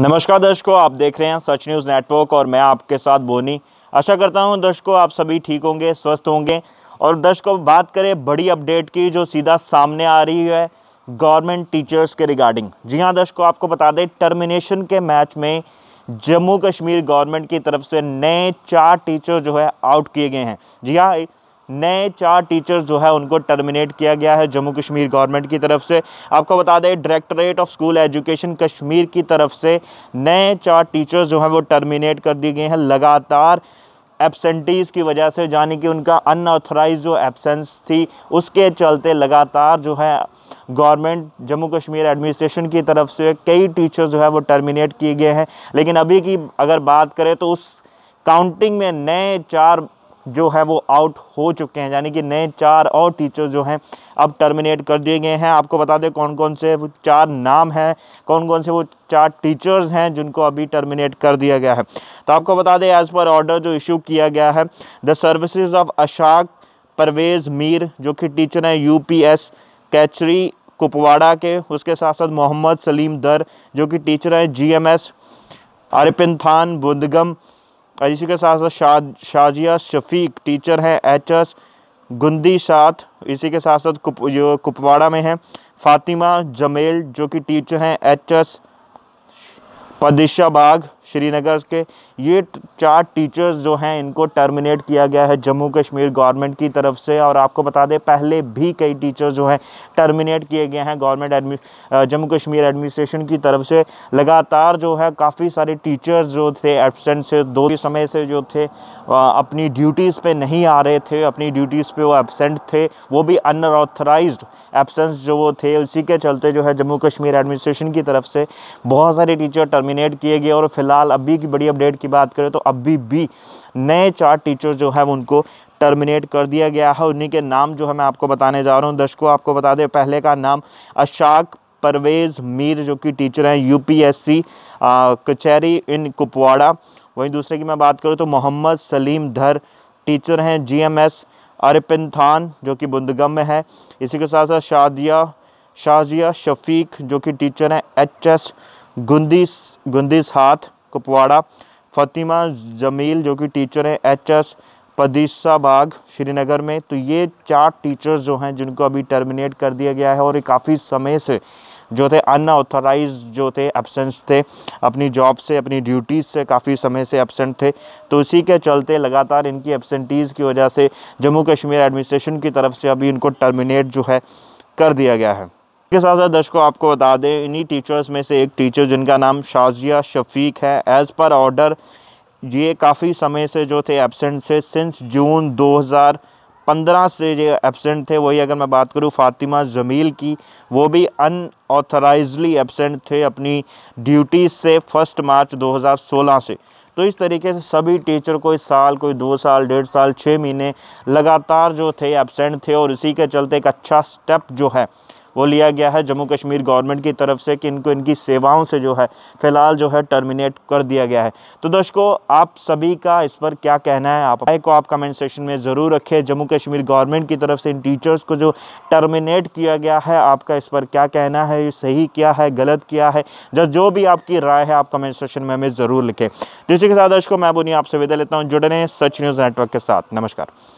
नमस्कार दर्शकों आप देख रहे हैं सच न्यूज़ नेटवर्क और मैं आपके साथ बोनी आशा करता हूं दर्शकों आप सभी ठीक होंगे स्वस्थ होंगे और दर्शकों बात करें बड़ी अपडेट की जो सीधा सामने आ रही है गवर्नमेंट टीचर्स के रिगार्डिंग जी हां दर्शकों आपको बता दें टर्मिनेशन के मैच में जम्मू कश्मीर गवर्नमेंट की तरफ से नए चार टीचर जो है आउट किए गए हैं जी हाँ नए चार टीचर्स जो है उनको टर्मिनेट किया गया है जम्मू कश्मीर गवर्नमेंट की तरफ से आपको बता दें directorate of school education Kashmir की तरफ से नए चार टीचर्स जो हैं वो टर्मिनेट कर दिए गए हैं लगातार एबसेंटीज़ की वजह से यानी कि उनका अनऑथराइज जो एबसेंस थी उसके चलते लगातार जो है गवर्नमेंट जम्मू कश्मीर एडमिनिस्ट्रेशन की तरफ से कई टीचर्स जो है वो टर्मिनेट किए गए हैं लेकिन अभी की अगर बात करें तो उस काउंटिंग में नए चार जो है वो आउट हो चुके हैं यानी कि नए चार और टीचर जो हैं अब टर्मिनेट कर दिए गए हैं आपको बता दें कौन कौन से वो चार नाम हैं कौन कौन से वो चार टीचर्स हैं जिनको अभी टर्मिनेट कर दिया गया है तो आपको बता दें एज़ पर ऑर्डर जो इशू किया गया है the service of Ashaq Parvez Mir जो कि टीचर हैं यू पी एस कैचरी कुपवाड़ा के उसके साथ साथ मोहम्मद सलीम दर जो कि टीचर हैं जी एम एस आरिपिन थान बुंदगम और इसी के साथ साथ शाजिया शफीक टीचर हैं एच एस गुंदी साथ इसी के साथ साथ कुप जो कुपवाड़ा में हैं फातिमा जमेल जो कि टीचर हैं एच एस पदिशा बाग श्रीनगर के ये चार टीचर्स जो हैं इनको टर्मिनेट किया गया है जम्मू कश्मीर गवर्नमेंट की तरफ से और आपको बता दें पहले भी कई टीचर्स जो हैं टर्मिनेट किए गए हैं गवर्नमेंट जम्मू कश्मीर एडमिनिस्ट्रेशन की तरफ से लगातार जो है काफ़ी सारे टीचर्स जो थे एबसेंट से दो ही समय से जो थे अपनी ड्यूटीज़ पर नहीं आ रहे थे अपनी ड्यूटीज़ पर वो एबसेंट थे वो भी अनऑथराइज एबसेंस जो वो थे उसी के चलते जो है जम्मू कश्मीर एडमिनिस्ट्रेशन की तरफ से बहुत सारे टीचर टर्मिनेट किए गए और फिलहाल फिलहाल अभी की बड़ी अपडेट की बात करें तो अभी भी नए चार टीचर जो है उनको टर्मिनेट कर दिया गया है उन्हीं के नाम जो है मैं आपको बताने जा रहा हूँ दर्शकों आपको बता दें पहले का नाम अशाक परवेज़ मीर जो कि टीचर हैं यूपीएससी कचहरी इन कुपवाड़ा वहीं दूसरे की मैं बात करूँ तो मोहम्मद सलीम धर टीचर हैं जीएमएस अरपिन जो कि बुंदगम में है इसी के साथ साथ शादिया शाजिया शफीक जो कि टीचर हैं एचएस गुंदी गुंदी हाथ कुपवाड़ा फ़तिमा जमील जो कि टीचर हैं एच एस पदीसा बाग श्रीनगर में तो ये चार टीचर्स जो हैं जिनको अभी टर्मिनेट कर दिया गया है और ये काफ़ी समय से जो थे अनऑथोराइज जो थे एबसेंस थे अपनी जॉब से अपनी ड्यूटीज़ से काफ़ी समय से एबसेंट थे तो इसी के चलते लगातार इनकी एबसेंटीज़ की वजह से जम्मू कश्मीर एडमिनिस्ट्रेशन की तरफ से अभी इनको टर्मिनेट जो है कर दिया गया है के साथ साथ दर्शकों आपको बता दें इन्हीं टीचर्स में से एक टीचर जिनका नाम शाजिया शफीक है एज़ पर ऑर्डर ये काफ़ी समय से जो थे एबसेंट थे सिंस जून 2015 से ये एबसेंट थे वही अगर मैं बात करूँ फ़ातिमा जमील की वो भी अनऑथराइजली एबसेंट थे अपनी ड्यूटीज़ से फर्स्ट मार्च 2016 से तो इस तरीके से सभी टीचर कोई साल कोई दो साल डेढ़ साल छः महीने लगातार जो थे एबसेंट थे और इसी के चलते एक अच्छा स्टेप जो है वो लिया गया है जम्मू कश्मीर गवर्नमेंट की तरफ से कि इनको इनकी सेवाओं से जो है फ़िलहाल जो है टर्मिनेट कर दिया गया है तो दर्शकों आप सभी का इस पर क्या कहना है आप को आप कमेंट सेक्शन में ज़रूर रखें जम्मू कश्मीर गवर्नमेंट की तरफ से इन टीचर्स को जो टर्मिनेट किया गया है आपका इस पर क्या कहना है सही किया है गलत किया है जब जो भी आपकी राय है आप कमेंट सेक्शन में हमें ज़रूर लिखें इसी के साथ दर्शकों मैं बोनी आपसे विदा लेता हूँ जुड़े रहें सच न्यूज़ नेटवर्क के साथ नमस्कार